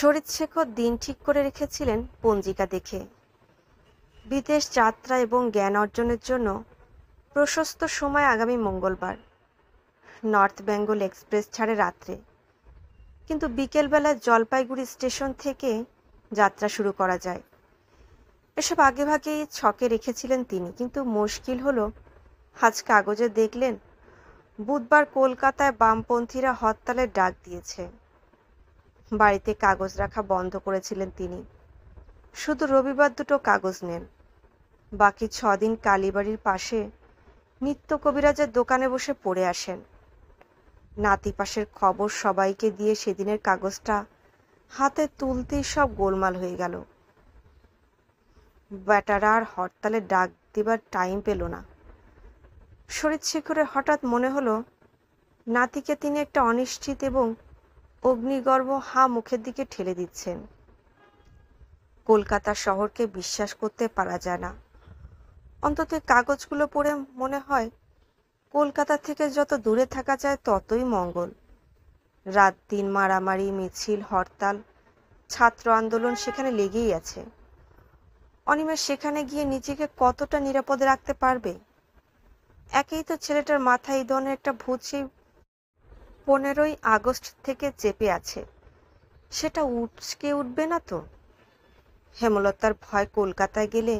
শরীরশেখর দিন ঠিক করে রেখেছিলেন পঞ্জিকা দেখে বিদেশ যাত্রা এবং জ্ঞান অর্জনের জন্য প্রশস্ত সময় আগামী মঙ্গলবার নর্থ বেঙ্গল এক্সপ্রেস ছাড়ে রাত্রে কিন্তু বিকেলবেলায় জলপাইগুড়ি স্টেশন থেকে যাত্রা শুরু করা যায় এসব আগে ভাগেই ছকে রেখেছিলেন তিনি কিন্তু মুশকিল হলো আজ কাগজে দেখলেন বুধবার কলকাতায় বামপন্থীরা হরতালের ডাক দিয়েছে বাড়িতে কাগজ রাখা বন্ধ করেছিলেন তিনি শুধু রবিবার দুটো কাগজ নেন বাকি ছ দিন কালীবাড়ির পাশে নিত্য কবিরাজের দোকানে বসে পড়ে আসেন নাতিপাশের খবর সবাইকে দিয়ে সেদিনের কাগজটা হাতে তুলতেই সব গোলমাল হয়ে গেল ব্যাটারার হরতালে ডাক দিবার টাইম পেল না শরীর শিখরে হঠাৎ মনে হলো নাতিকে তিনি একটা অনিশ্চিত এবং অগ্নিগর্ভ হা মুখের দিকে ঠেলে দিচ্ছেন কলকাতা শহরকে বিশ্বাস করতে পারা যায় না অন্তত কাগজগুলো পড়ে মনে হয় কলকাতা থেকে যত দূরে থাকা যায় ততই মঙ্গল রাত দিন মারামারি মিছিল হরতাল ছাত্র আন্দোলন সেখানে লেগেই আছে অনিমেষ সেখানে গিয়ে নিজেকে কতটা নিরাপদে রাখতে পারবে একেই তো ছেলেটার মাথায় এই ধরনের একটা ভূত সেই পনেরোই আগস্ট থেকে চেপে আছে সেটা উচকে উঠবে না তো হেমলতার ভয় কলকাতায় গেলে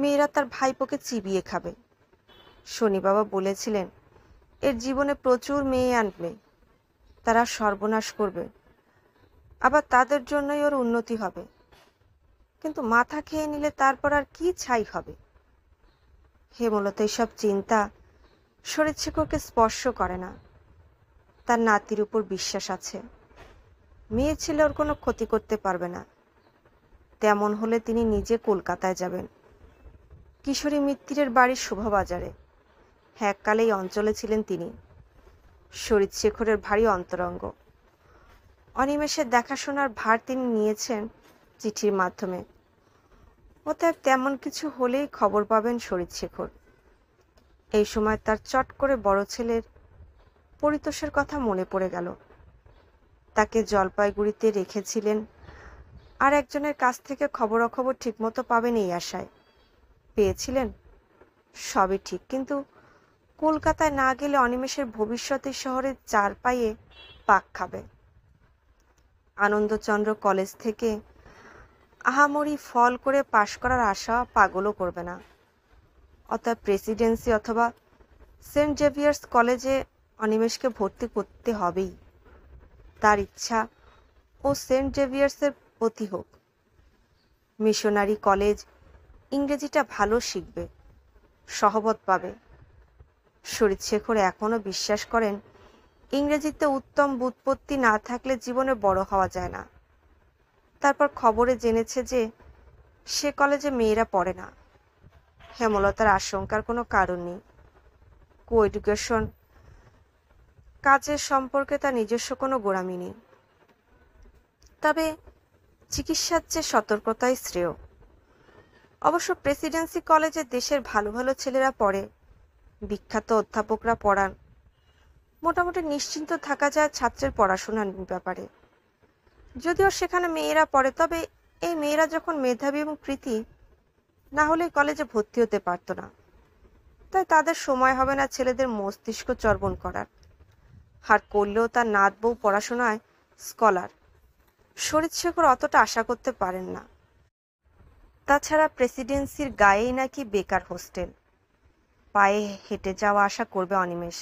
মেয়েরা তার ভাইপোকে চিবিয়ে খাবে শনি বাবা বলেছিলেন এর জীবনে প্রচুর মেয়ে আনবে তারা সর্বনাশ করবে আবার তাদের জন্যই ওর উন্নতি হবে কিন্তু মাথা খেয়ে নিলে তারপর আর কি ছাই হবে হেমলতা এসব চিন্তা শরীর স্পর্শ করে না তার নাতির উপর বিশ্বাস আছে মেয়ে ছেলে ওর কোনো ক্ষতি করতে পারবে না তেমন হলে তিনি নিজে কলকাতায় যাবেন কিশোরী মিত্তিরের বাড়ির শোভাবাজারে হ্যাককালেই এই অঞ্চলে ছিলেন তিনি শরীর শেখরের ভারী অন্তরঙ্গ অনিমেষের দেখাশোনার ভার তিনি নিয়েছেন চিঠির মাধ্যমে অতএব তেমন কিছু হলেই খবর পাবেন শরীর শেখর এই সময় তার চট করে বড় ছেলের পরিতোষের কথা মনে পড়ে গেল তাকে জলপাইগুড়িতে রেখেছিলেন আর একজনের কাছ থেকে খবরাখবর ঠিকমতো পাবেন এই আশায় পেয়েছিলেন সবই ঠিক কিন্তু কলকাতায় না গেলে অনিমেষের ভবিষ্যতে শহরের চার পায়ে পাক খাবে আনন্দচন্দ্র কলেজ থেকে আহামরি ফল করে পাশ করার আশা পাগলও করবে না অর্থাৎ প্রেসিডেন্সি অথবা সেন্ট জেভিয়ার্স কলেজে অনিমেষকে ভর্তি করতে হবেই তার ইচ্ছা ও সেন্ট জেভিয়ার্সের প্রতি হোক মিশনারি কলেজ ইংরেজিটা ভালো শিখবে সহবত পাবে শেখর এখনও বিশ্বাস করেন ইংরেজিতে উত্তম বুৎপত্তি না থাকলে জীবনে বড় হওয়া যায় না তারপর খবরে জেনেছে যে সে কলেজে মেয়েরা পড়ে না হেমলতার আশঙ্কার কোনো কারণ নেই কো এডুকেশন কাজের সম্পর্কে তার নিজস্ব কোনো গোড়ামি নেই তবে চিকিৎসার চেয়ে সতর্কতাই শ্রেয় অবশ্য প্রেসিডেন্সি কলেজে দেশের ভালো ভালো ছেলেরা পড়ে বিখ্যাত অধ্যাপকরা পড়ান মোটামুটি নিশ্চিন্ত থাকা যায় ছাত্রের পড়াশোনার ব্যাপারে যদিও সেখানে মেয়েরা পড়ে তবে এই মেয়েরা যখন মেধাবী এবং কৃতি না হলে কলেজে ভর্তি হতে পারত না তাই তাদের সময় হবে না ছেলেদের মস্তিষ্ক চর্বণ করার আর করলেও তার নাত বউ পড়াশোনায় স্কলার শরীর শেখর অতটা আশা করতে পারেন না তাছাড়া প্রেসিডেন্সির গায়েই নাকি বেকার হোস্টেল পায়ে হেঁটে যাওয়া আশা করবে অনিমেষ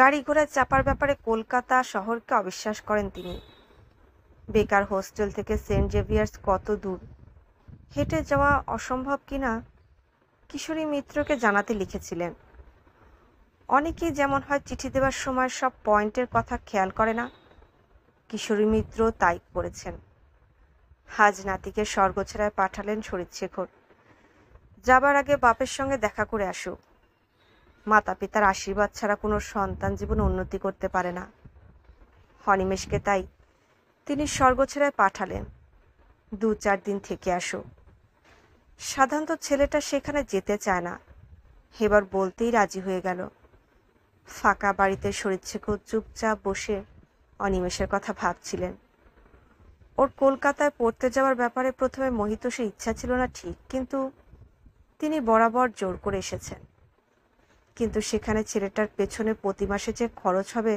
গাড়ি ঘোড়ায় চাপার ব্যাপারে কলকাতা শহরকে অবিশ্বাস করেন তিনি বেকার হোস্টেল থেকে সেন্ট জেভিয়ার্স কত দূর হেঁটে যাওয়া অসম্ভব কিনা কিশোরী মিত্রকে জানাতে লিখেছিলেন অনেকেই যেমন হয় চিঠি দেওয়ার সময় সব পয়েন্টের কথা খেয়াল করে না কিশোরী মিত্র তাই করেছেন হাজ নাতিকে স্বর্গছেড়ায় পাঠালেন শেখর যাবার আগে বাপের সঙ্গে দেখা করে আসুক মাতা পিতার আশীর্বাদ ছাড়া কোনো সন্তান জীবন উন্নতি করতে পারে না হনিমেশকে তাই তিনি স্বর্গছেড়ায় পাঠালেন দু চার দিন থেকে আসো সাধারণত ছেলেটা সেখানে যেতে চায় না এবার বলতেই রাজি হয়ে গেল ফাঁকা বাড়িতে সরিচ্ছেকু চুপচাপ বসে অনিমেষের কথা ভাবছিলেন ওর কলকাতায় পড়তে যাওয়ার ব্যাপারে প্রথমে সে ইচ্ছা ছিল না ঠিক কিন্তু তিনি বরাবর জোর করে এসেছেন কিন্তু সেখানে ছেলেটার পেছনে প্রতি মাসে যে খরচ হবে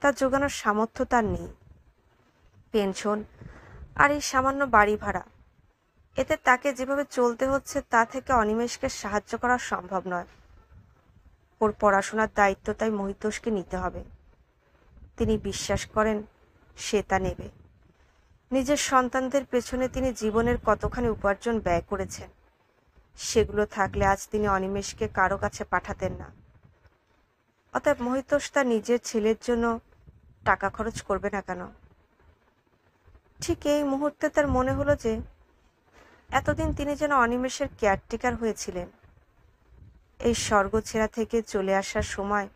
তা যোগানোর সামর্থ্য তার নেই পেনশন আর এই সামান্য বাড়ি ভাড়া এতে তাকে যেভাবে চলতে হচ্ছে তা থেকে অনিমেষকে সাহায্য করা সম্ভব নয় ওর পড়াশোনার দায়িত্ব তাই মহিতোষকে নিতে হবে তিনি বিশ্বাস করেন সে তা নেবে নিজের সন্তানদের পেছনে তিনি জীবনের কতখানি উপার্জন ব্যয় করেছেন সেগুলো থাকলে আজ তিনি অনিমেষকে কারো কাছে পাঠাতেন না অতএব মহিতোষ তার নিজের ছেলের জন্য টাকা খরচ করবে না কেন ঠিক এই মুহূর্তে তার মনে হলো যে এতদিন তিনি যেন অনিমেষের কেয়ারটেকার হয়েছিলেন এই স্বর্গ ছেঁড়া থেকে চলে আসার সময়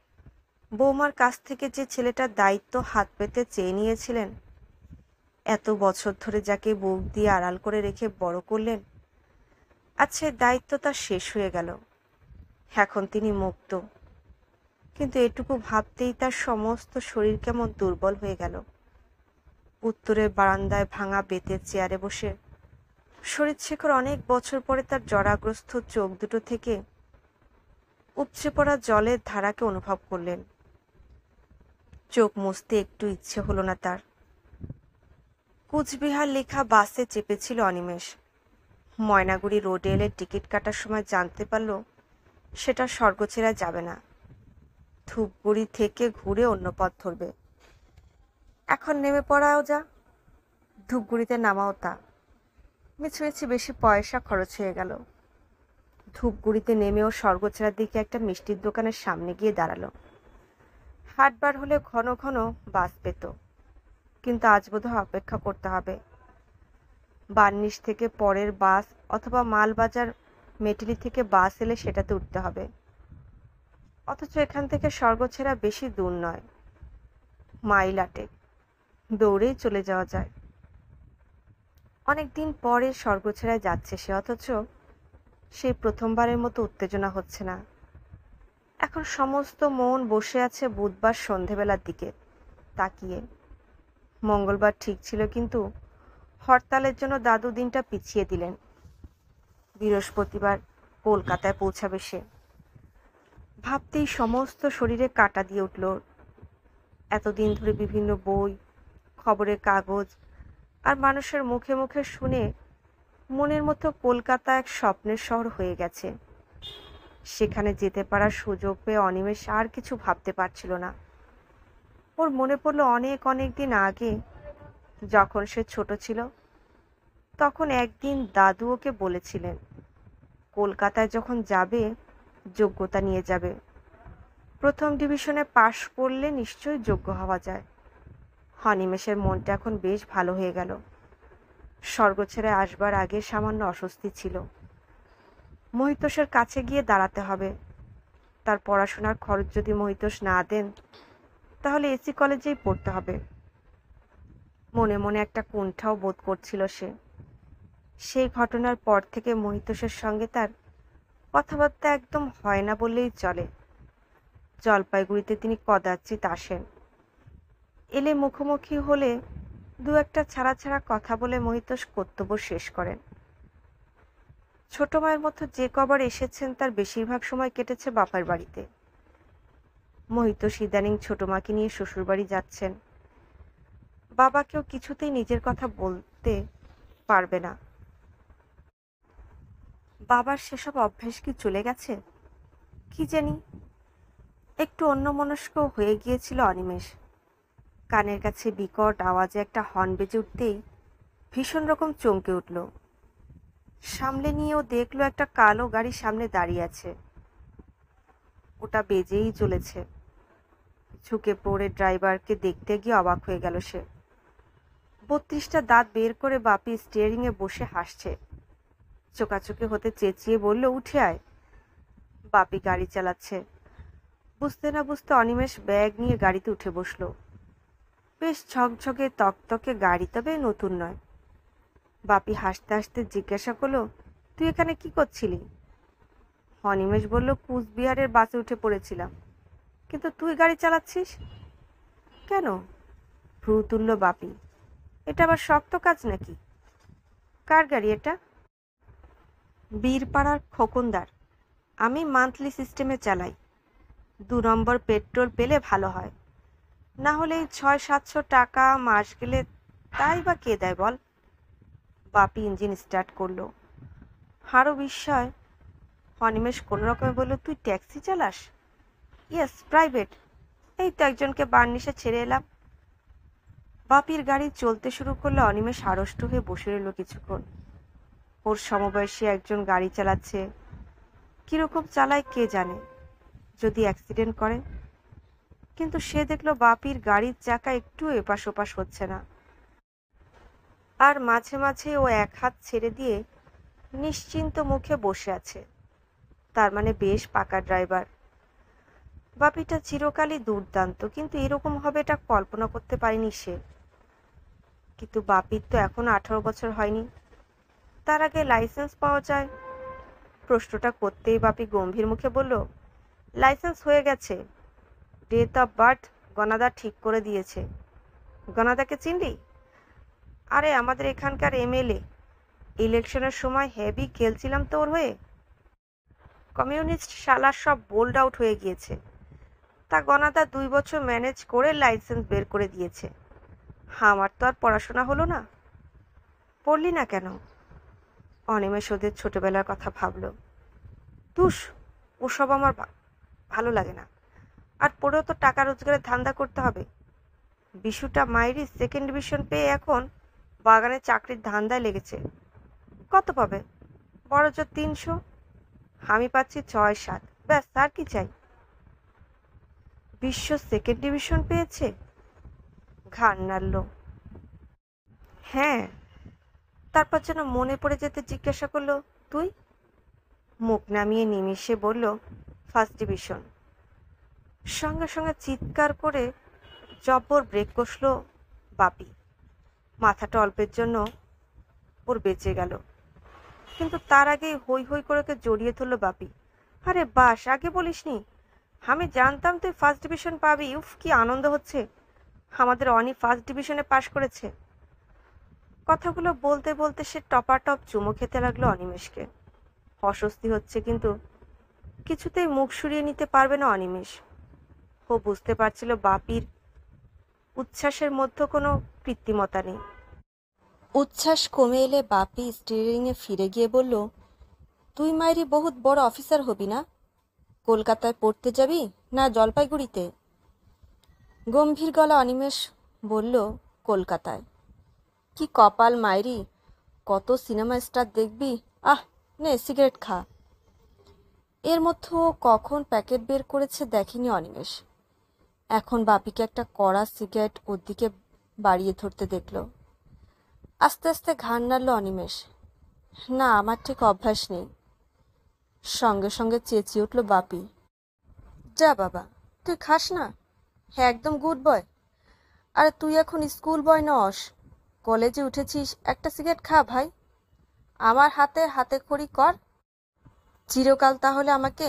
বৌমার কাছ থেকে যে ছেলেটার দায়িত্ব হাত পেতে চেয়ে নিয়েছিলেন এত বছর ধরে যাকে বুক দিয়ে আড়াল করে রেখে বড় করলেন আচ্ছা দায়িত্ব তার শেষ হয়ে গেল এখন তিনি মুক্ত কিন্তু এটুকু ভাবতেই তার সমস্ত শরীর কেমন দুর্বল হয়ে গেল উত্তরের বারান্দায় ভাঙা বেতের চেয়ারে বসে শরীর শেখর অনেক বছর পরে তার জরাগ্রস্ত চোখ দুটো থেকে উপচে পড়া জলের ধারাকে অনুভব করলেন চোখ মুছতে একটু ইচ্ছে হলো না তার কুচবিহার লেখা বাসে চেপেছিল অনিমেষ ময়নাগুড়ি রোডে এলে টিকিট কাটার সময় জানতে পারল সেটা স্বর্গছেরা যাবে না ধূপগুড়ি থেকে ঘুরে অন্য পথ ধরবে এখন নেমে পড়াও যা ধূপগুড়িতে নামাও তা মিছুয়েছি বেশি পয়সা খরচ হয়ে গেল ধূপগুড়িতে ও স্বর্গছেড়ার দিকে একটা মিষ্টির দোকানের সামনে গিয়ে দাঁড়ালো হাটবার হলে ঘন ঘন বাস পেত কিন্তু আজ বোধহয় অপেক্ষা করতে হবে বার্নিশ থেকে পরের বাস অথবা মালবাজার মেটেলি থেকে বাস এলে সেটাতে উঠতে হবে অথচ এখান থেকে স্বর্গছেড়া বেশি দূর নয় মাইল আটেক দৌড়েই চলে যাওয়া যায় অনেক দিন পরে স্বর্গছেড়ায় যাচ্ছে সে অথচ সেই প্রথমবারের মতো উত্তেজনা হচ্ছে না এখন সমস্ত মন বসে আছে বুধবার সন্ধেবেলার দিকে তাকিয়ে মঙ্গলবার ঠিক ছিল কিন্তু হরতালের জন্য দাদু দিনটা পিছিয়ে দিলেন বৃহস্পতিবার কলকাতায় পৌঁছাবে সে ভাবতেই সমস্ত শরীরে কাটা দিয়ে উঠল এতদিন ধরে বিভিন্ন বই খবরের কাগজ আর মানুষের মুখে মুখে শুনে মনের মতো কলকাতা এক স্বপ্নের শহর হয়ে গেছে সেখানে যেতে পারার সুযোগ পেয়ে অনিমেষ আর কিছু ভাবতে পারছিল না ওর মনে পড়লো অনেক অনেক দিন আগে যখন সে ছোট ছিল তখন একদিন দাদু ওকে বলেছিলেন কলকাতায় যখন যাবে যোগ্যতা নিয়ে যাবে প্রথম ডিভিশনে পাশ করলে নিশ্চয়ই যোগ্য হওয়া যায় হনিমেষের মনটা এখন বেশ ভালো হয়ে গেল স্বর্গ ছেড়ে আসবার আগে সামান্য অস্বস্তি ছিল মহিতোষের কাছে গিয়ে দাঁড়াতে হবে তার পড়াশোনার খরচ যদি মহিতোষ না দেন তাহলে এসি কলেজেই পড়তে হবে মনে মনে একটা কুণ্ঠাও বোধ করছিল সে সেই ঘটনার পর থেকে মহিতোষের সঙ্গে তার কথাবার্তা একদম হয় না বললেই চলে জলপাইগুড়িতে তিনি কদাচিত আসেন এলে মুখোমুখি হলে দু একটা ছাড়া ছাড়া কথা বলে মহিতোষ কর্তব্য শেষ করেন ছোট মায়ের মতো যে কবার এসেছেন তার বেশিরভাগ সময় কেটেছে বাপার বাড়িতে মহিতোষ ইদানিং ছোট মাকে নিয়ে শ্বশুরবাড়ি যাচ্ছেন বাবাকেও কিছুতেই নিজের কথা বলতে পারবে না বাবার সেসব অভ্যেস কি চলে গেছে কি জানি একটু অন্যমনস্ক হয়ে গিয়েছিল অনিমেষ কানের কাছে বিকট আওয়াজে একটা হর্ন বেজে উঠতেই ভীষণ রকম চমকে উঠল সামলে নিয়েও দেখলো একটা কালো গাড়ি সামনে দাঁড়িয়ে আছে ওটা বেজেই চলেছে ঝুঁকে পড়ে ড্রাইভারকে দেখতে গিয়ে অবাক হয়ে গেল সে বত্রিশটা দাঁত বের করে বাপি স্টিয়ারিংয়ে বসে হাসছে চোকাচোকে হতে চেঁচিয়ে বলল উঠে আয় বাপি গাড়ি চালাচ্ছে বুঝতে না বুঝতে অনিমেষ ব্যাগ নিয়ে গাড়িতে উঠে বসলো বেশ ঝকঝকে তকতকে গাড়ি তবে নতুন নয় বাপি হাসতে হাসতে জিজ্ঞাসা করলো তুই এখানে কি করছিলি অনিমেষ বলল কুচবিহারের বাসে উঠে পড়েছিলাম কিন্তু তুই গাড়ি চালাচ্ছিস কেন ভ্রু তুলল বাপি এটা আবার শক্ত কাজ নাকি কার গাড়ি এটা বীরপাড়ার খোকনদার আমি মান্থলি সিস্টেমে চালাই দু নম্বর পেট্রোল পেলে ভালো হয় না হলে ছয় সাতশো টাকা মাস গেলে তাই বা কে দেয় বল বাপি ইঞ্জিন স্টার্ট করলো হারো বিস্ময় অনিমেষ কোনো রকমে বললো তুই ট্যাক্সি চালাস ইয়েস প্রাইভেট এই তো একজনকে বার্নিশে ছেড়ে এলাম বাপির গাড়ি চলতে শুরু করলে অনিমেষ আড়ষ্ট হয়ে বসে রইল কিছুক্ষণ ওর সমবয়সী একজন গাড়ি চালাচ্ছে কীরকম চালায় কে জানে যদি অ্যাক্সিডেন্ট করে কিন্তু সে দেখল বাপির গাড়ির চাকা একটু এপাশ ওপাশ হচ্ছে না আর মাঝে মাঝে ও এক হাত ছেড়ে দিয়ে নিশ্চিন্ত মুখে বসে আছে তার মানে বেশ পাকা ড্রাইভার বাপিটা চিরকালই দুর্দান্ত কিন্তু এরকম হবে এটা কল্পনা করতে পারেনি সে কিন্তু বাপির তো এখন আঠারো বছর হয়নি তার আগে লাইসেন্স পাওয়া যায় প্রশ্নটা করতেই বাপি গম্ভীর মুখে বলল লাইসেন্স হয়ে গেছে ডেট অফ বার্থ গনাদা ঠিক করে দিয়েছে গনাদাকে চিনলি আরে আমাদের এখানকার এমএলএ ইলেকশনের সময় হেভি খেলছিলাম তোর হয়ে কমিউনিস্ট শালা সব বোল্ড আউট হয়ে গিয়েছে তা গনাদা দুই বছর ম্যানেজ করে লাইসেন্স বের করে দিয়েছে আমার তো আর পড়াশোনা হলো না পড়লি না কেন অনিমেষ ওদের ছোটোবেলার কথা ভাবল তুস ওসব আমার ভালো লাগে না আর পড়েও তো টাকা রোজগারের ধান্দা করতে হবে বিশুটা মাইরি সেকেন্ড ডিভিশন পেয়ে এখন বাগানে চাকরির ধান্দায় লেগেছে কত পাবে বড় জোর তিনশো আমি পাচ্ছি ছয় সাত ব্যাস আর কি চাই বিশ্ব সেকেন্ড ডিভিশন পেয়েছে ঘাড় নাড়ল হ্যাঁ তারপর যেন মনে পড়ে যেতে জিজ্ঞাসা করলো তুই মুখ নামিয়ে নিমিষে বলল ফার্স্ট ডিভিশন সঙ্গে সঙ্গে চিৎকার করে জব্বর ব্রেক কষল বাপি মাথাটা অল্পের জন্য ওর বেঁচে গেল কিন্তু তার আগেই হই হই করে ওকে জড়িয়ে ধরলো বাপি আরে বাস আগে বলিসনি আমি জানতাম তুই ফার্স্ট ডিভিশন পাবি উফ কি আনন্দ হচ্ছে আমাদের অনি ফার্স্ট ডিভিশনে পাশ করেছে কথাগুলো বলতে বলতে সে টপা টপ চুমো খেতে লাগলো অনিমেষকে অস্বস্তি হচ্ছে কিন্তু কিছুতেই মুখ সরিয়ে নিতে পারবে না অনিমেষ ও বুঝতে পারছিল বাপির উচ্ছ্বাসের মধ্যে কোনো কৃত্রিমতা নেই উচ্ছ্বাস কমে এলে বাপি স্টিয়ারিংয়ে ফিরে গিয়ে বলল তুই মায়েরই বহুত বড় অফিসার হবি না কলকাতায় পড়তে যাবি না জলপাইগুড়িতে গম্ভীর গলা অনিমেষ বলল কলকাতায় কি কপাল মায়েরি কত সিনেমা স্টার দেখবি আহ নে সিগারেট খা এর মধ্যে কখন প্যাকেট বের করেছে দেখেনি অনিমেষ এখন বাপিকে একটা কড়া সিগারেট ওর দিকে বাড়িয়ে ধরতে দেখল আস্তে আস্তে ঘাড় নাড়ল অনিমেষ না আমার ঠিক অভ্যাস নেই সঙ্গে সঙ্গে চেঁচিয়ে উঠল বাপি যা বাবা তুই খাস না হ্যাঁ একদম গুড বয় আরে তুই এখন স্কুল বয় নস কলেজে উঠেছিস একটা সিগারেট খা ভাই আমার হাতে হাতে খড়ি কর চিরকাল তাহলে আমাকে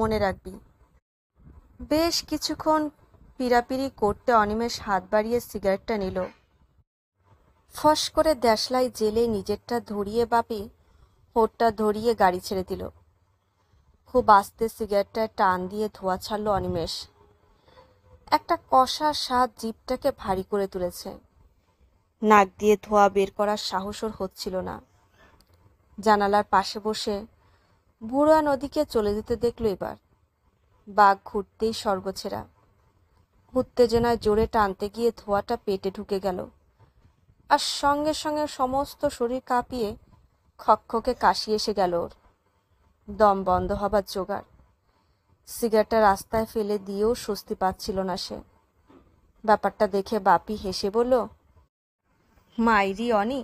মনে রাখবি বেশ কিছুক্ষণ পিরাপিরি করতে অনিমেষ হাত বাড়িয়ে সিগারেটটা নিল ফস করে দেশলাই জেলে নিজেরটা ধরিয়ে বাপি হোটটা ধরিয়ে গাড়ি ছেড়ে দিল খুব আস্তে সিগারেটটা টান দিয়ে ধোয়া ছাড়লো অনিমেষ একটা কষা স্বাদ জিপটাকে ভারী করে তুলেছে নাক দিয়ে ধোয়া বের করার সাহস ওর হচ্ছিল না জানালার পাশে বসে বুড়োয়া নদীকে চলে যেতে দেখল এবার বাঘ ঘুরতেই স্বর্গছেরা উত্তেজনায় জোরে টানতে গিয়ে ধোঁয়াটা পেটে ঢুকে গেল আর সঙ্গে সঙ্গে সমস্ত শরীর কাঁপিয়ে খক্ষকে কাশি এসে গেল ওর দম বন্ধ হবার জোগাড় সিগারেটটা রাস্তায় ফেলে দিয়েও স্বস্তি পাচ্ছিল না সে ব্যাপারটা দেখে বাপি হেসে বলল মাইরি অনি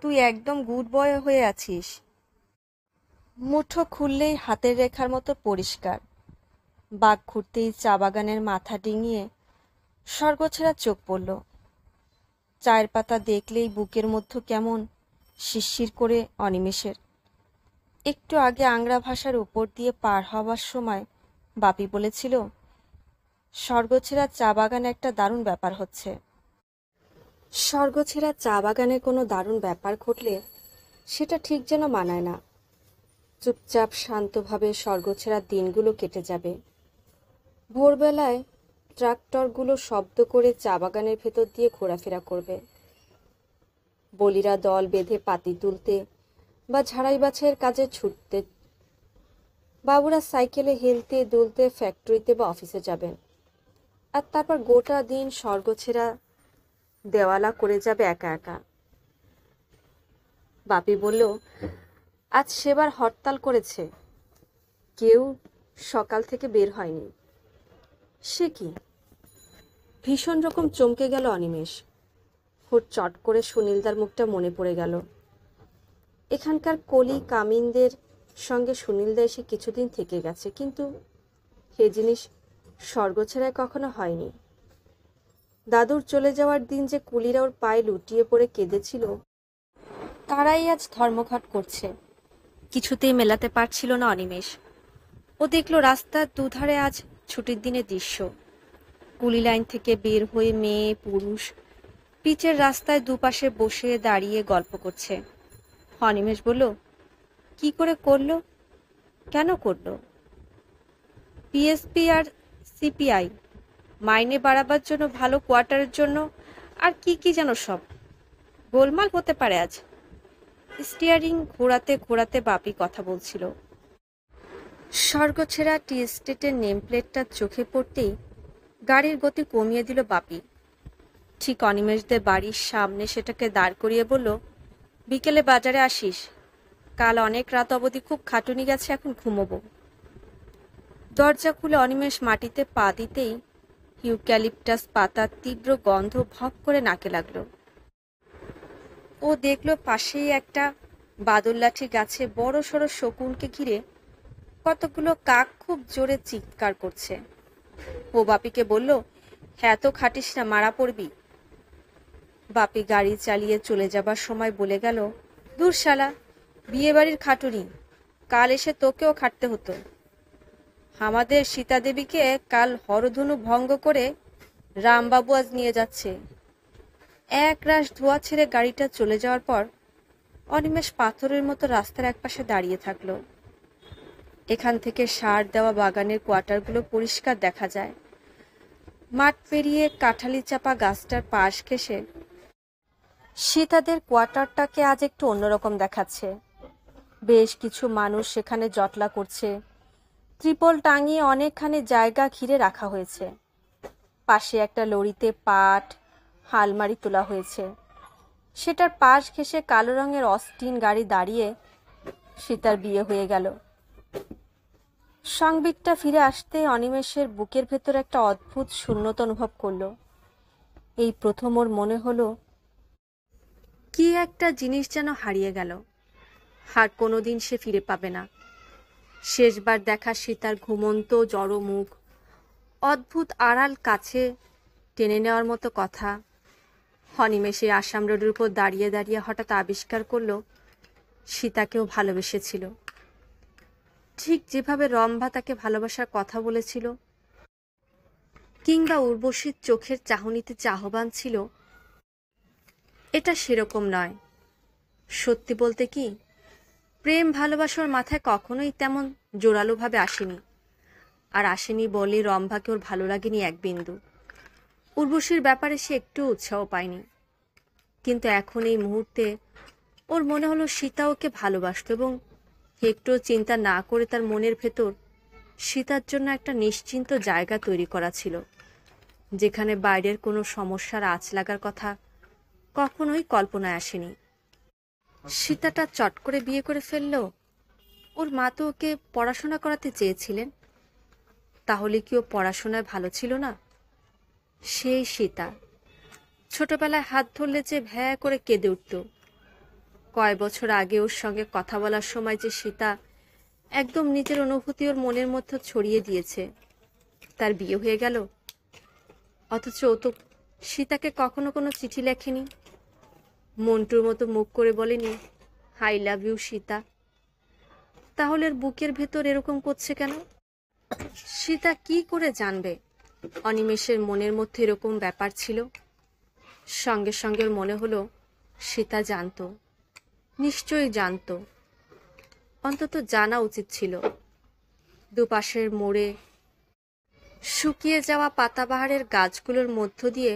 তুই একদম গুড বয় হয়ে আছিস মুঠো খুললেই হাতের রেখার মতো পরিষ্কার বাঘ ঘুরতেই চা বাগানের মাথা ডিঙিয়ে স্বর্গছেরা চোখ পড়ল চায়ের পাতা দেখলেই বুকের মধ্যে কেমন শিরশির করে অনিমেষের একটু আগে আংরা ভাষার উপর দিয়ে পার হবার সময় বাপি বলেছিল স্বর্গছেরা চা বাগানে একটা দারুণ ব্যাপার হচ্ছে স্বর্গছেরা চা বাগানে কোনো দারুণ ব্যাপার ঘটলে সেটা ঠিক যেন মানায় না চুপচাপ শান্তভাবে স্বর্গছেরা দিনগুলো কেটে যাবে ভোরবেলায় ট্রাক্টরগুলো শব্দ করে চা বাগানের ভেতর দিয়ে ঘোরাফেরা করবে বলিরা দল বেঁধে পাতি তুলতে বা ঝাড়াই বাছাইয়ের কাজে ছুটতে বাবুরা সাইকেলে হেলতে দুলতে ফ্যাক্টরিতে বা অফিসে যাবেন আর তারপর গোটা দিন স্বর্গছেরা দেওয়ালা করে যাবে একা একা বাপি বলল আজ সেবার হরতাল করেছে কেউ সকাল থেকে বের হয়নি সে কি ভীষণ রকম চমকে গেল অনিমেষ হুট চট করে সুনীলদার মুখটা মনে পড়ে গেল এখানকার কলি কামিনদের সঙ্গে সুনীলদা এসে কিছুদিন থেকে গেছে কিন্তু সে জিনিস স্বর্গ ছেড়ায় কখনো হয়নি দাদুর চলে যাওয়ার দিন যে কুলিরা ওর পায়ে লুটিয়ে পড়ে কেঁদেছিল তারাই আজ ধর্মঘট করছে কিছুতেই মেলাতে পারছিল না অনিমেষ ও দেখলো রাস্তার দুধারে আজ ছুটির দিনে দৃশ্য কুলি লাইন থেকে বের হয়ে মেয়ে পুরুষ পিচের রাস্তায় দুপাশে বসে দাঁড়িয়ে গল্প করছে অনিমেষ বলল কি করে করলো কেন করলো পিএসপি আর সিপিআই মাইনে বাড়াবার জন্য ভালো কোয়ার্টারের জন্য আর কি কি যেন সব গোলমাল হতে পারে আজ স্টিয়ারিং ঘোরাতে ঘোরাতে বাপি কথা বলছিল স্বর্গছেরা টি স্টেটের প্লেটটা চোখে পড়তেই গাড়ির গতি কমিয়ে দিল বাপি ঠিক অনিমেষদের বাড়ির সামনে সেটাকে দাঁড় করিয়ে বলল বিকেলে বাজারে আসিস কাল অনেক রাত অবধি খুব খাটুনি গেছে এখন ঘুমোবো দরজা খুলে অনিমেষ মাটিতে পা দিতেই ইউক্যালিপটাস পাতার তীব্র গন্ধ ভক করে নাকে লাগলো ও দেখল পাশেই একটা বাদল লাঠি গাছে বড় সড়ো শকুনকে ঘিরে কতগুলো কাক খুব জোরে চিৎকার করছে ও বাপিকে বলল হ্যাঁ তো খাটিস না মারা পড়বি বাপি গাড়ি চালিয়ে চলে যাবার সময় বলে গেল দূরশালা বিয়ে বাড়ির খাটুনি কাল এসে তোকেও খাটতে হতো আমাদের সীতাদেবীকে কাল হরধনু ভঙ্গ করে রামবাবু আজ নিয়ে যাচ্ছে এক রাশ ধোয়া ছেড়ে গাড়িটা চলে যাওয়ার পর অনিমেষ পাথরের মতো রাস্তার একপাশে দাঁড়িয়ে থাকলো এখান থেকে সার দেওয়া বাগানের কোয়ার্টারগুলো পরিষ্কার দেখা যায় মাঠ পেরিয়ে কাঁঠালি চাপা গাছটার পাশ ঘেসে সীতাদের কোয়ার্টারটাকে আজ একটু অন্যরকম দেখাচ্ছে বেশ কিছু মানুষ সেখানে জটলা করছে ত্রিপল টাঙিয়ে অনেকখানি জায়গা ঘিরে রাখা হয়েছে পাশে একটা লরিতে পাট হালমারি তোলা হয়েছে সেটার পাশ ঘেসে কালো রঙের অস্টিন গাড়ি দাঁড়িয়ে সীতার বিয়ে হয়ে গেল সংবিদটা ফিরে আসতে অনিমেষের বুকের ভেতর একটা অদ্ভুত শূন্যতা অনুভব করল এই প্রথম ওর মনে হলো কি একটা জিনিস যেন হারিয়ে গেল আর কোনোদিন সে ফিরে পাবে না শেষবার দেখা সে তার ঘুমন্ত জড়ো মুখ অদ্ভুত আড়াল কাছে টেনে নেওয়ার মতো কথা অনিমেষে আসাম রোডের উপর দাঁড়িয়ে দাঁড়িয়ে হঠাৎ আবিষ্কার করল সীতাকেও ভালোবেসেছিল ঠিক যেভাবে রম্ভা তাকে ভালোবাসার কথা বলেছিল কিংবা উর্বশীর চোখের চাহনিতে চাহবান ছিল এটা সেরকম নয় সত্যি বলতে কি প্রেম ভালোবাসার মাথায় কখনোই তেমন জোরালোভাবে আসেনি আর আসেনি বলে রম্ভাকে ওর ভালো লাগেনি এক বিন্দু উর্বশীর ব্যাপারে সে একটু উৎসাহ পায়নি কিন্তু এখন এই মুহূর্তে ওর মনে হলো সীতা ওকে ভালোবাসত এবং একটু চিন্তা না করে তার মনের ভেতর সীতার জন্য একটা নিশ্চিন্ত জায়গা তৈরি করা ছিল যেখানে বাইরের কোনো সমস্যার আঁচ লাগার কথা কখনোই কল্পনায় আসেনি সীতাটা চট করে বিয়ে করে ফেলল ওর মা তো ওকে পড়াশোনা করাতে চেয়েছিলেন তাহলে কি ও পড়াশোনায় ভালো ছিল না সেই সীতা ছোটবেলায় হাত ধরলে যে ভ্যা করে কেঁদে উঠত কয় বছর আগে ওর সঙ্গে কথা বলার সময় যে সীতা একদম নিজের অনুভূতি ওর মনের মধ্যে ছড়িয়ে দিয়েছে তার বিয়ে হয়ে গেল অথচ ও তো সীতাকে কখনো কোনো চিঠি লেখেনি মন্টুর মতো মুখ করে বলেনি আই লাভ ইউ সীতা তাহলে বুকের ভেতর এরকম করছে কেন সীতা কি করে জানবে অনিমেষের মনের মধ্যে এরকম ব্যাপার ছিল সঙ্গে সঙ্গে মনে হলো সীতা জানতো নিশ্চয়ই জানত অন্তত জানা উচিত ছিল দুপাশের মোড়ে শুকিয়ে যাওয়া পাতাবাহারের গাছগুলোর মধ্য দিয়ে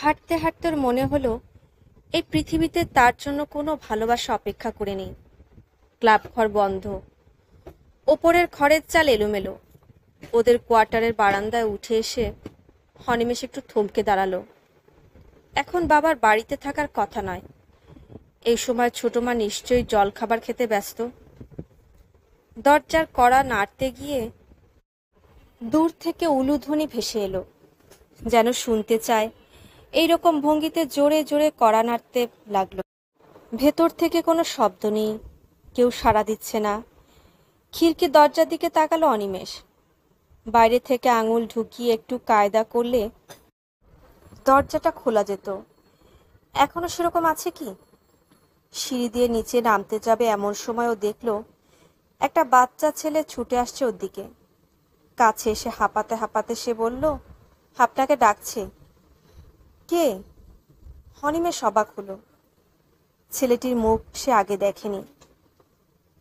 হাঁটতে হাঁটতে মনে হলো এই পৃথিবীতে তার জন্য কোনো ভালোবাসা অপেক্ষা করেনি ক্লাব ঘর বন্ধ ওপরের খড়ের চাল এলোমেলো ওদের কোয়ার্টারের বারান্দায় উঠে এসে হনিমেষ একটু থমকে দাঁড়ালো এখন বাবার বাড়িতে থাকার কথা নয় এই সময় ছোটো মা নিশ্চয়ই জলখাবার খেতে ব্যস্ত দরজার কড়া নাড়তে গিয়ে দূর থেকে উলুধ্বনি ভেসে এলো যেন শুনতে চায় এই রকম ভঙ্গিতে জোরে জোরে কড়া নাড়তে লাগলো ভেতর থেকে কোনো শব্দ নেই কেউ সাড়া দিচ্ছে না খিড়কি দরজার দিকে তাকালো অনিমেষ বাইরে থেকে আঙুল ঢুকিয়ে একটু কায়দা করলে দরজাটা খোলা যেত এখনও সেরকম আছে কি সিঁড়ি দিয়ে নিচে নামতে যাবে এমন সময় ও দেখল একটা বাচ্চা ছেলে ছুটে আসছে ওর দিকে কাছে এসে হাঁপাতে হাঁপাতে সে বলল আপনাকে ডাকছে কে হনিমে সবাক হলো ছেলেটির মুখ সে আগে দেখেনি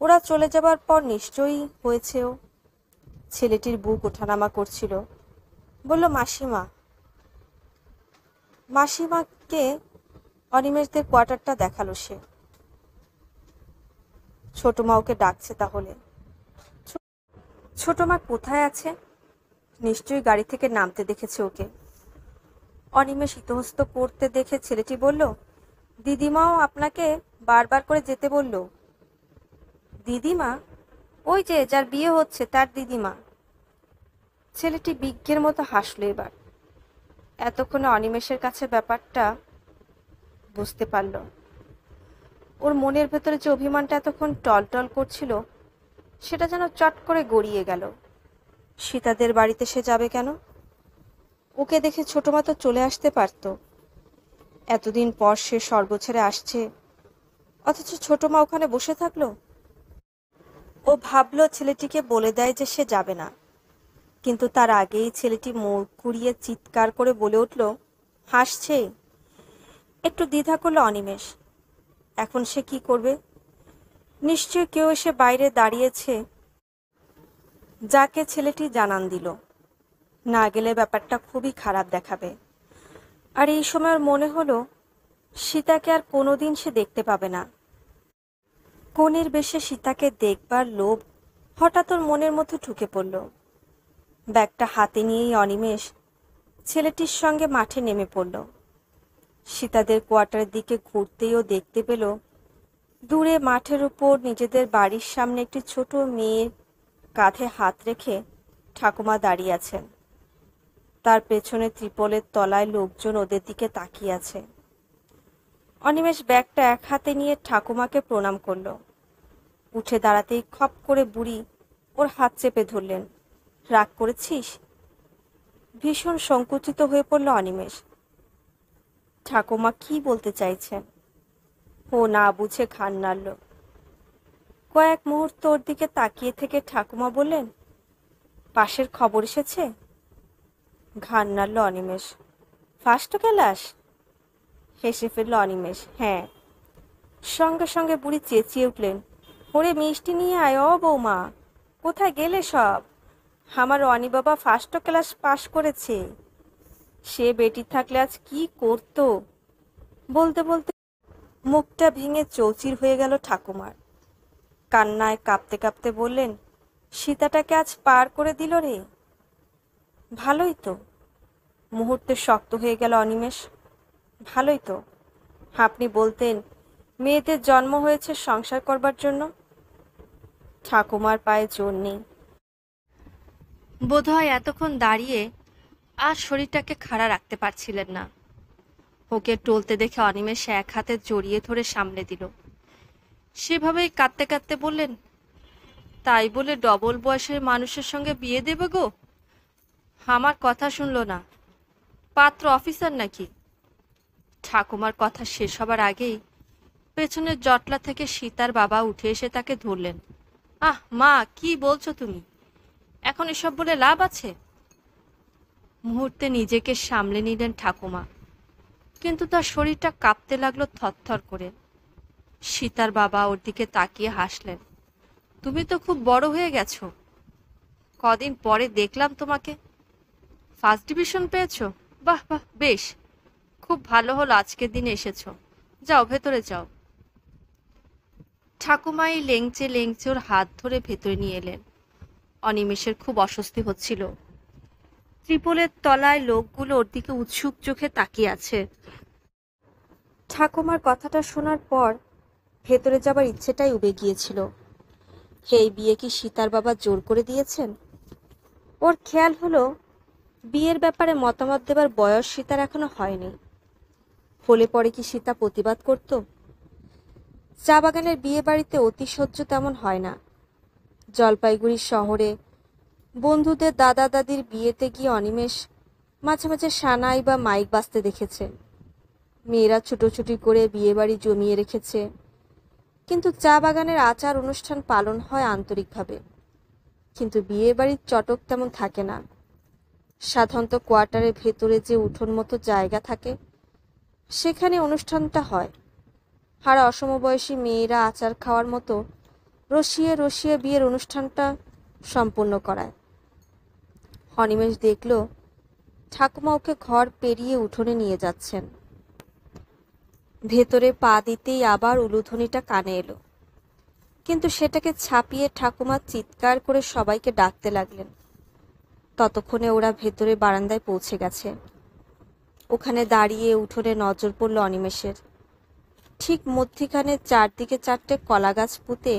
ওরা চলে যাবার পর নিশ্চয়ই হয়েছেও ছেলেটির বুক ওঠানামা করছিল বলল মাসিমা মাসিমাকে অনিমেষদের কোয়ার্টারটা দেখালো সে ছোট মা ওকে ডাকছে তাহলে ছোট মা কোথায় আছে নিশ্চয়ই গাড়ি থেকে নামতে দেখেছে ওকে অনিমেষ শীতহস্ত করতে দেখে ছেলেটি বলল দিদিমাও আপনাকে বারবার করে যেতে বলল দিদিমা ওই যে যার বিয়ে হচ্ছে তার দিদিমা ছেলেটি বিজ্ঞের মতো হাসল এবার এতক্ষণে অনিমেষের কাছে ব্যাপারটা বুঝতে পারলো ওর মনের ভেতরে যে অভিমানটা এতক্ষণ টলটল করছিল সেটা যেন চট করে গড়িয়ে গেল সীতাদের বাড়িতে সে যাবে কেন ওকে দেখে ছোটোমা তো চলে আসতে পারত এতদিন পর সে সর্ব ছেড়ে আসছে অথচ মা ওখানে বসে থাকলো ও ভাবল ছেলেটিকে বলে দেয় যে সে যাবে না কিন্তু তার আগেই ছেলেটি মুখ কুড়িয়ে চিৎকার করে বলে উঠল হাসছে একটু দ্বিধা করল অনিমেষ এখন সে কি করবে নিশ্চয় কেউ এসে বাইরে দাঁড়িয়েছে যাকে ছেলেটি জানান দিল না গেলে ব্যাপারটা খুবই খারাপ দেখাবে আর এই সময় মনে হলো সীতাকে আর কোনোদিন সে দেখতে পাবে না কনের বেশে সীতাকে দেখবার লোভ হঠাৎ ওর মনের মধ্যে ঢুকে পড়ল ব্যাগটা হাতে নিয়েই অনিমেষ ছেলেটির সঙ্গে মাঠে নেমে পড়ল সে তাদের কোয়ার্টারের দিকে ঘুরতেও দেখতে পেল দূরে মাঠের উপর নিজেদের বাড়ির সামনে একটি ছোট মেয়ের কাঁধে হাত রেখে ঠাকুমা দাঁড়িয়ে আছেন তার পেছনে ত্রিপলের তলায় লোকজন ওদের দিকে তাকিয়ে আছে অনিমেষ ব্যাগটা এক হাতে নিয়ে ঠাকুমাকে প্রণাম করল উঠে দাঁড়াতেই খপ করে বুড়ি ওর হাত চেপে ধরলেন রাগ করেছিস ভীষণ সংকুচিত হয়ে পড়ল অনিমেষ ঠাকুমা কি বলতে চাইছেন ও না বুঝে খান নাড়ল কয়েক মুহূর্ত ওর দিকে তাকিয়ে থেকে ঠাকুমা বললেন পাশের খবর এসেছে ঘান নাড়ল অনিমেষ ফার্স্ট ক্লাস হেসে ফেলল অনিমেষ হ্যাঁ সঙ্গে সঙ্গে বুড়ি চেঁচিয়ে উঠলেন ওরে মিষ্টি নিয়ে আয় অ বৌমা কোথায় গেলে সব আমার অনি বাবা ফার্স্ট ক্লাস পাশ করেছে সে বেটি থাকলে আজ কি করত বলতে বলতে মুখটা ভেঙে চৌচির হয়ে গেল ঠাকুমার কান্নায় কাঁপতে কাঁপতে বললেন সীতাটাকে আজ পার করে দিল রে ভালোই তো মুহূর্তে শক্ত হয়ে গেল অনিমেষ ভালোই তো আপনি বলতেন মেয়েদের জন্ম হয়েছে সংসার করবার জন্য ঠাকুমার পায়ে জোর নেই বোধহয় এতক্ষণ দাঁড়িয়ে আর শরীরটাকে খাড়া রাখতে পারছিলেন না ওকে টলতে দেখে অনিমেষ এক হাতে জড়িয়ে ধরে সামনে দিল সেভাবেই কাঁদতে কাঁদতে বললেন তাই বলে ডবল বয়সের মানুষের সঙ্গে বিয়ে দেবে গো আমার কথা শুনল না পাত্র অফিসার নাকি ঠাকুমার কথা শেষ হবার আগেই পেছনের জটলা থেকে সীতার বাবা উঠে এসে তাকে ধরলেন আহ মা কি বলছো তুমি এখন এসব বলে লাভ আছে মুহূর্তে নিজেকে সামলে নিলেন ঠাকুমা কিন্তু তার শরীরটা কাঁপতে লাগলো থরথর করে সীতার বাবা ওর দিকে তাকিয়ে হাসলেন তুমি তো খুব বড় হয়ে গেছো কদিন পরে দেখলাম তোমাকে ফার্স্ট ডিভিশন পেয়েছো বাহ বাহ বেশ খুব ভালো হলো আজকের দিনে এসেছ যাও ভেতরে যাও ঠাকুমা এই লেংচে লেংচে ওর হাত ধরে ভেতরে নিয়ে এলেন অনিমেষের খুব অস্বস্তি হচ্ছিল ত্রিপলের তলায় লোকগুলো ওর দিকে উৎসুক চোখে তাকিয়ে আছে ঠাকুমার কথাটা শোনার পর ভেতরে যাবার ইচ্ছেটাই উবে গিয়েছিল এই বিয়ে কি সীতার বাবা জোর করে দিয়েছেন ওর খেয়াল হলো বিয়ের ব্যাপারে মতামত দেবার বয়স সীতার এখনো হয়নি হলে পরে কি সীতা প্রতিবাদ করত চা বাগানের বিয়ে বাড়িতে অতিশয্য তেমন হয় না জলপাইগুড়ি শহরে বন্ধুদের দাদা দাদির বিয়েতে গিয়ে অনিমেষ মাঝে মাঝে সানাই বা মাইক বাজতে দেখেছে মেয়েরা ছুটোছুটি করে বিয়েবাড়ি জমিয়ে রেখেছে কিন্তু চা বাগানের আচার অনুষ্ঠান পালন হয় আন্তরিকভাবে কিন্তু বিয়েবাড়ির চটক তেমন থাকে না সাধারণত কোয়ার্টারের ভেতরে যে উঠোন মতো জায়গা থাকে সেখানে অনুষ্ঠানটা হয় আর অসমবয়সী মেয়েরা আচার খাওয়ার মতো রসিয়ে রসিয়ে বিয়ের অনুষ্ঠানটা সম্পূর্ণ করায় অনিমেষ দেখল ঠাকুমা ওকে ঘর পেরিয়ে উঠোনে নিয়ে যাচ্ছেন ভেতরে পা দিতেই আবার উলুধনিটা কানে এলো কিন্তু সেটাকে ছাপিয়ে ঠাকুমা চিৎকার করে সবাইকে ডাকতে লাগলেন ততক্ষণে ওরা ভেতরে বারান্দায় পৌঁছে গেছে ওখানে দাঁড়িয়ে উঠোনে নজর পড়ল অনিমেষের ঠিক মধ্যিখানে চারদিকে চারটে কলা গাছ পুঁতে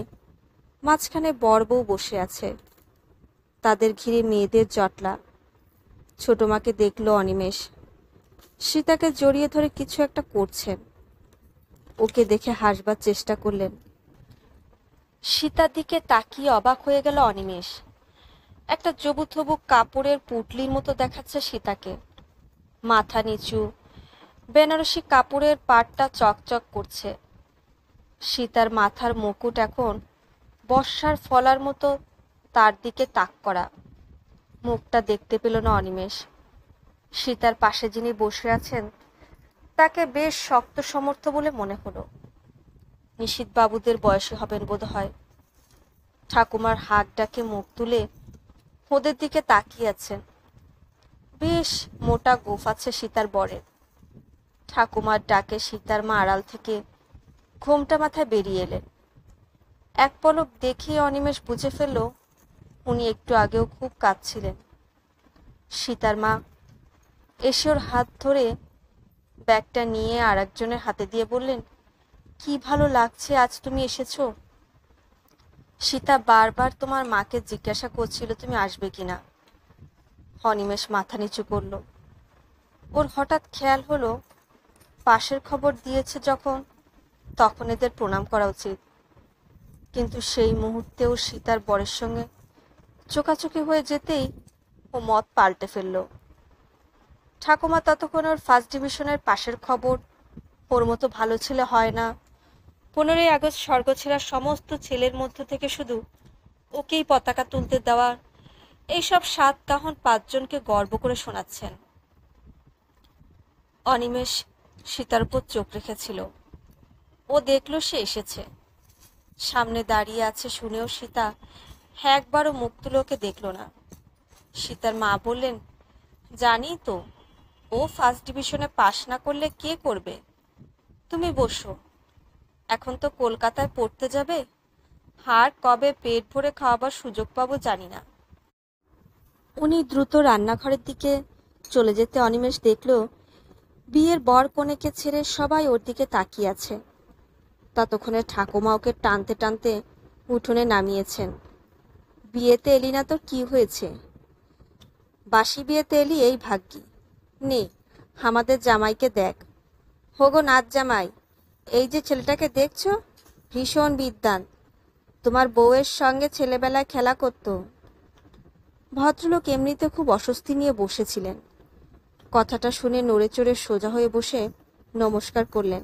মাঝখানে বর বউ বসে আছে তাদের ঘিরে মেয়েদের জটলা ছোট মাকে দেখল অনিমেষ সীতাকে জড়িয়ে ধরে কিছু একটা করছেন ওকে দেখে হাসবার চেষ্টা করলেন সীতার দিকে তাকিয়ে অবাক হয়ে গেল অনিমেষ একটা জবুথবু কাপড়ের পুটলির মতো দেখাচ্ছে সীতাকে মাথা নিচু বেনারসি কাপড়ের পাটটা চকচক করছে সীতার মাথার মুকুট এখন বর্ষার ফলার মতো তার দিকে তাক করা মুখটা দেখতে পেল না অনিমেষ সীতার পাশে যিনি বসে আছেন তাকে বেশ শক্ত সমর্থ বলে মনে হলো নিশীত বাবুদের বয়সে হবেন বোধ হয় ঠাকুমার হাত ডাকে মুখ তুলে ওদের দিকে তাকিয়ে আছেন বেশ মোটা গোফ আছে সীতার বরের ঠাকুমার ডাকে সীতার মা আড়াল থেকে ঘোমটা মাথায় বেরিয়ে এলেন এক পলক দেখে অনিমেষ বুঝে ফেলল উনি একটু আগেও খুব কাঁদছিলেন সীতার মা এসে ওর হাত ধরে ব্যাগটা নিয়ে আর একজনের হাতে দিয়ে বললেন কি ভালো লাগছে আজ তুমি এসেছো সীতা বারবার তোমার মাকে জিজ্ঞাসা করছিল তুমি আসবে কিনা অনিমেষ মাথা নিচু করল ওর হঠাৎ খেয়াল হলো পাশের খবর দিয়েছে যখন তখন এদের প্রণাম করা উচিত কিন্তু সেই মুহূর্তেও সীতার বরের সঙ্গে চোখাচোখি হয়ে যেতেই ও মত পাল্টে ফেলল ঠাকুমা ততক্ষণ ওর ফার্স্ট ডিভিশনের পাশের খবর ওর মতো ভালো ছেলে হয় না পনেরোই আগস্ট স্বর্গ ছেঁড়া সমস্ত ছেলের মধ্য থেকে শুধু ওকেই পতাকা তুলতে দেওয়া এইসব সাত কাহন পাঁচজনকে গর্ব করে শোনাচ্ছেন অনিমেষ সীতার উপর চোখ রেখেছিল ও দেখল সে এসেছে সামনে দাঁড়িয়ে আছে শুনেও সীতা হ্যাঁ একবারও মুক্তুলোকে দেখল না সীতার মা বললেন জানি তো ও ফার্স্ট ডিভিশনে পাশ না করলে কে করবে তুমি বসো এখন তো কলকাতায় পড়তে যাবে হার কবে পেট ভরে খাওয়াবার সুযোগ পাবো জানি না উনি দ্রুত রান্নাঘরের দিকে চলে যেতে অনিমেষ দেখল বিয়ের বর কনেকে ছেড়ে সবাই ওর দিকে তাকিয়ে আছে ততক্ষণে ঠাকুমা ওকে টানতে টানতে উঠোনে নামিয়েছেন বিয়েতে এলি না তোর কি হয়েছে বাসি বিয়েতে এলি এই ভাগ্যি নে আমাদের জামাইকে দেখ হোগো নাচ জামাই এই যে ছেলেটাকে দেখছো ভীষণ বিদ্যান তোমার বউয়ের সঙ্গে ছেলেবেলায় খেলা করতো ভদ্রলোক এমনিতে খুব অস্বস্তি নিয়ে বসেছিলেন কথাটা শুনে নড়ে চড়ে সোজা হয়ে বসে নমস্কার করলেন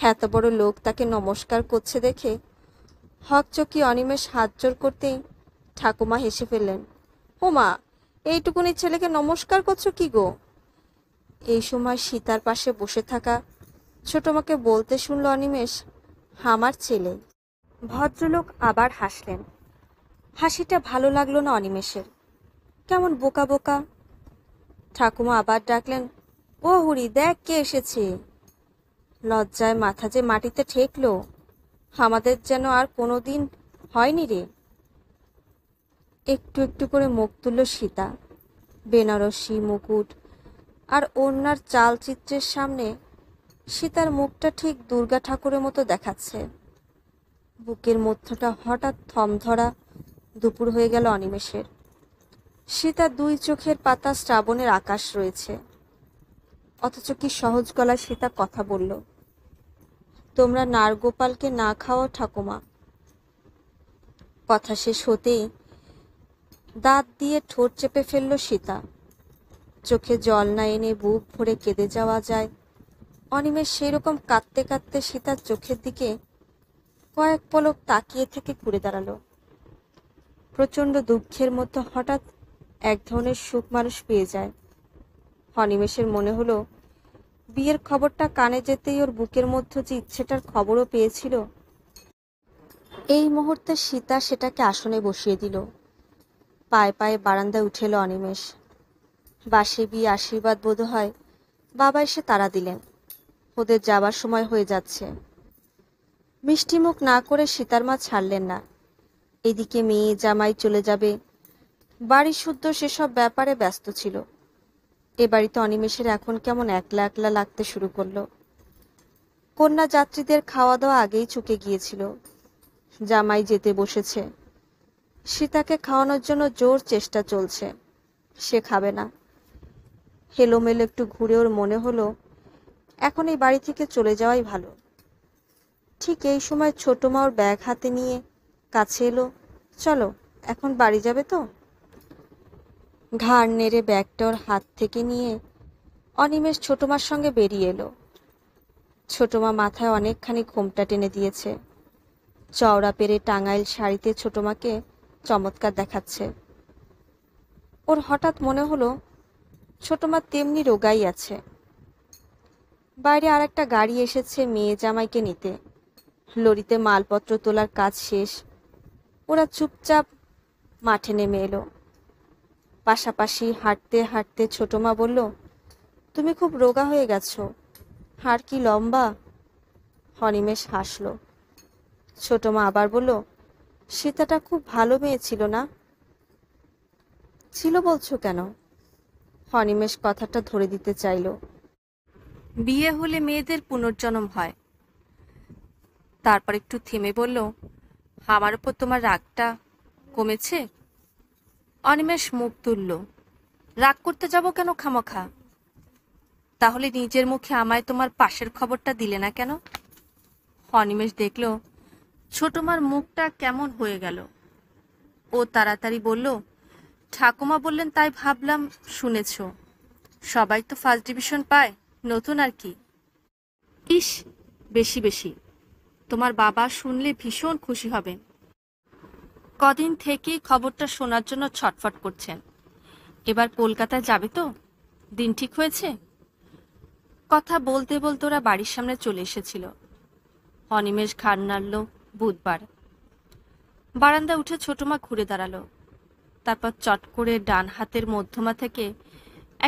হ্যাঁ, এত বড় লোক তাকে নমস্কার করছে দেখে হকচকি অনিমেষ হাত জোর করতেই ঠাকুমা হেসে ফেললেন ও মা এইটুকুনি ছেলেকে নমস্কার করছো কি গো এই সময় সীতার পাশে বসে থাকা ছোট মাকে বলতে শুনল অনিমেষ আমার ছেলে ভদ্রলোক আবার হাসলেন হাসিটা ভালো লাগলো না অনিমেষের কেমন বোকা বোকা ঠাকুমা আবার ডাকলেন ও হুড়ি দেখ কে এসেছে লজ্জায় মাথা যে মাটিতে ঠেকলো আমাদের যেন আর কোনো দিন হয়নি রে একটু একটু করে মুখ তুলল সীতা বেনারসি মুকুট আর অন্যার চালচিত্রের সামনে সীতার মুখটা ঠিক দুর্গা ঠাকুরের মতো দেখাচ্ছে বুকের মধ্যটা হঠাৎ থমধরা দুপুর হয়ে গেল অনিমেষের সীতা দুই চোখের পাতা শ্রাবণের আকাশ রয়েছে অথচ কি সহজ গলায় সীতা কথা বলল তোমরা নারগোপালকে না খাওয়া ঠাকুমা কথা শেষ হতেই দাঁত দিয়ে ঠোঁট চেপে ফেলল সীতা চোখে জল না এনে বুক ভরে কেঁদে যাওয়া যায় অনিমেষ সেই রকম কাঁদতে কাঁদতে সীতার চোখের দিকে কয়েক পলক তাকিয়ে থেকে ঘুরে দাঁড়ালো প্রচণ্ড দুঃখের মধ্যে হঠাৎ এক ধরনের সুখ মানুষ পেয়ে যায় অনিমেষের মনে হলো বিয়ের খবরটা কানে যেতেই ওর বুকের মধ্যে যে ইচ্ছেটার খবরও পেয়েছিল এই মুহূর্তে সীতা সেটাকে আসনে বসিয়ে দিল পায়ে পায়ে বারান্দায় উঠেল অনিমেষ বাসে বিয়ে আশীর্বাদ বোধ হয় বাবা এসে তারা দিলেন ওদের যাবার সময় হয়ে যাচ্ছে মিষ্টিমুখ না করে সীতার মা ছাড়লেন না এদিকে মেয়ে জামাই চলে যাবে বাড়ি শুদ্ধ সেসব ব্যাপারে ব্যস্ত ছিল এ বাড়িতে অনিমেষের এখন কেমন একলা একলা লাগতে শুরু করলো কন্যা যাত্রীদের খাওয়া দাওয়া আগেই চুকে গিয়েছিল জামাই যেতে বসেছে সীতাকে খাওয়ানোর জন্য জোর চেষ্টা চলছে সে খাবে না হেলোমেলো একটু ঘুরে ওর মনে হলো এখন এই বাড়ি থেকে চলে যাওয়াই ভালো ঠিক এই সময় ছোটো মা ওর ব্যাগ হাতে নিয়ে কাছে এলো চলো এখন বাড়ি যাবে তো ঘাড় নেড়ে ব্যাগটা ওর হাত থেকে নিয়ে অনিমেষ ছোটোমার সঙ্গে বেরিয়ে এলো ছোটমা মাথায় অনেকখানি ঘোমটা টেনে দিয়েছে চওড়া পেরে টাঙ্গাইল শাড়িতে ছোটোমাকে চমৎকার দেখাচ্ছে ওর হঠাৎ মনে হলো ছোটোমা তেমনি রোগাই আছে বাইরে আর একটা গাড়ি এসেছে মেয়ে জামাইকে নিতে লরিতে মালপত্র তোলার কাজ শেষ ওরা চুপচাপ মাঠে নেমে এলো পাশাপাশি হাঁটতে হাঁটতে ছোটো মা বলল তুমি খুব রোগা হয়ে গেছো হাড় কি লম্বা হনিমেষ হাসল ছোটো মা আবার বলল সীতাটা খুব ভালো মেয়ে ছিল না ছিল বলছো কেন হনিমেষ কথাটা ধরে দিতে চাইল বিয়ে হলে মেয়েদের পুনর্জন্ম হয় তারপর একটু থেমে বলল আমার উপর তোমার রাগটা কমেছে অনিমেষ মুখ তুলল রাগ করতে যাব কেন খামখা তাহলে নিজের মুখে আমায় তোমার পাশের খবরটা দিলে না কেন অনিমেষ দেখল ছোটমার মুখটা কেমন হয়ে গেল ও তাড়াতাড়ি বলল ঠাকুমা বললেন তাই ভাবলাম শুনেছ সবাই তো ফার্স্ট ডিভিশন পায় নতুন আর কি ইস বেশি বেশি তোমার বাবা শুনলে ভীষণ খুশি হবেন কদিন থেকেই খবরটা শোনার জন্য ছটফট করছেন এবার কলকাতায় যাবে তো দিন ঠিক হয়েছে কথা বলতে বলতে ওরা বাড়ির সামনে চলে এসেছিল অনিমেষ ঘাড় নাড়ল বুধবার বারান্দা উঠে ছোটমা ঘুরে দাঁড়ালো তারপর চট করে ডান হাতের মধ্যমা থেকে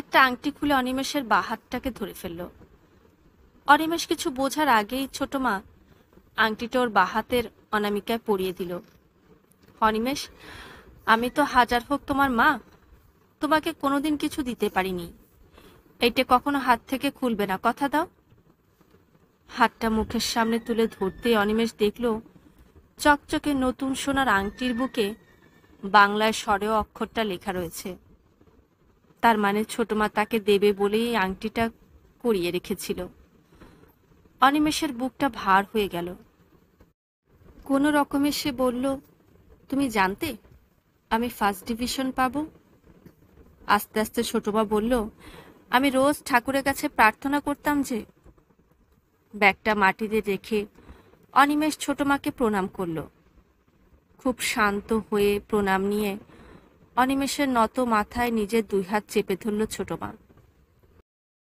একটা আংটি খুলে অনিমেষের বা হাতটাকে ধরে ফেলল অনিমেষ কিছু বোঝার আগেই ছোটমা আংটিটা ওর বা হাতের অনামিকায় পরিয়ে দিল অনিমেষ আমি তো হাজার হোক তোমার মা তোমাকে কোনোদিন কিছু দিতে পারিনি এইটা কখনো হাত থেকে খুলবে না কথা দাও হাতটা মুখের সামনে তুলে ধরতে অনিমেষ দেখল চকচকে নতুন সোনার আংটির বুকে বাংলায় স্বরেও অক্ষরটা লেখা রয়েছে তার মানে ছোট মা তাকে দেবে বলেই আংটিটা করিয়ে রেখেছিল অনিমেষের বুকটা ভার হয়ে গেল কোনো রকমে সে বলল তুমি জানতে আমি ফার্স্ট ডিভিশন পাব আস্তে আস্তে ছোটবা বলল আমি রোজ ঠাকুরের কাছে প্রার্থনা করতাম যে ব্যাগটা মাটিতে রেখে অনিমেষ ছোট মাকে প্রণাম করল খুব শান্ত হয়ে প্রণাম নিয়ে অনিমেষের নত মাথায় নিজের দুই হাত চেপে ধরল ছোট মা